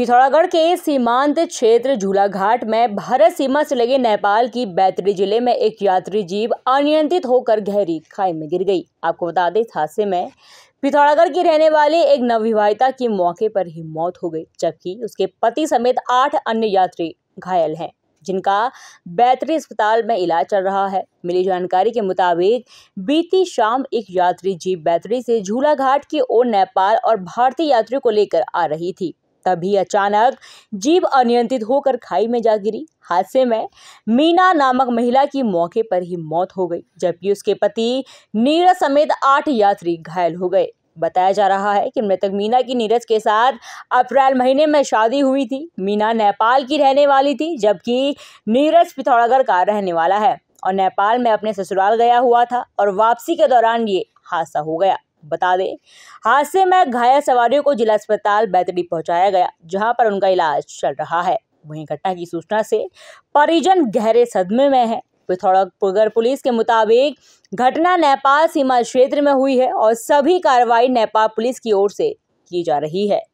पिथौरागढ़ के सीमांत क्षेत्र झूलाघाट में भारत सीमा से लगे नेपाल की बैतडी जिले में एक यात्री जीप अनियंत्रित होकर गहरी खाई में गिर गई आपको बता दें इस हादसे में पिथौरागढ़ की रहने वाली एक नवविवाहिता की मौके पर ही मौत हो गई जबकि उसके पति समेत आठ अन्य यात्री घायल हैं जिनका बैतरी अस्पताल में इलाज चल रहा है मिली जानकारी के मुताबिक बीती शाम एक यात्री जीप बैतरी से झूलाघाट की ओर नेपाल और भारतीय यात्रियों को लेकर आ रही थी तभी अचानक जीव अनियंत्रित होकर खाई में जा गिरी हादसे में मीना नामक महिला की मौके पर ही मौत हो गई जबकि उसके पति नीरज समेत आठ यात्री घायल हो गए बताया जा रहा है कि मृतक मीना की नीरज के साथ अप्रैल महीने में शादी हुई थी मीना नेपाल की रहने वाली थी जबकि नीरज पिथौरागढ़ का रहने वाला है और नेपाल में अपने ससुराल गया हुआ था और वापसी के दौरान ये हादसा हो गया बता दें हादसे में घायल सवारियों को जिला अस्पताल बैतडी पहुंचाया गया जहां पर उनका इलाज चल रहा है वहीं घटना की सूचना से परिजन गहरे सदमे में है पिथौरागढ़ पुलिस के मुताबिक घटना नेपाल सीमा क्षेत्र में हुई है और सभी कार्रवाई नेपाल पुलिस की ओर से की जा रही है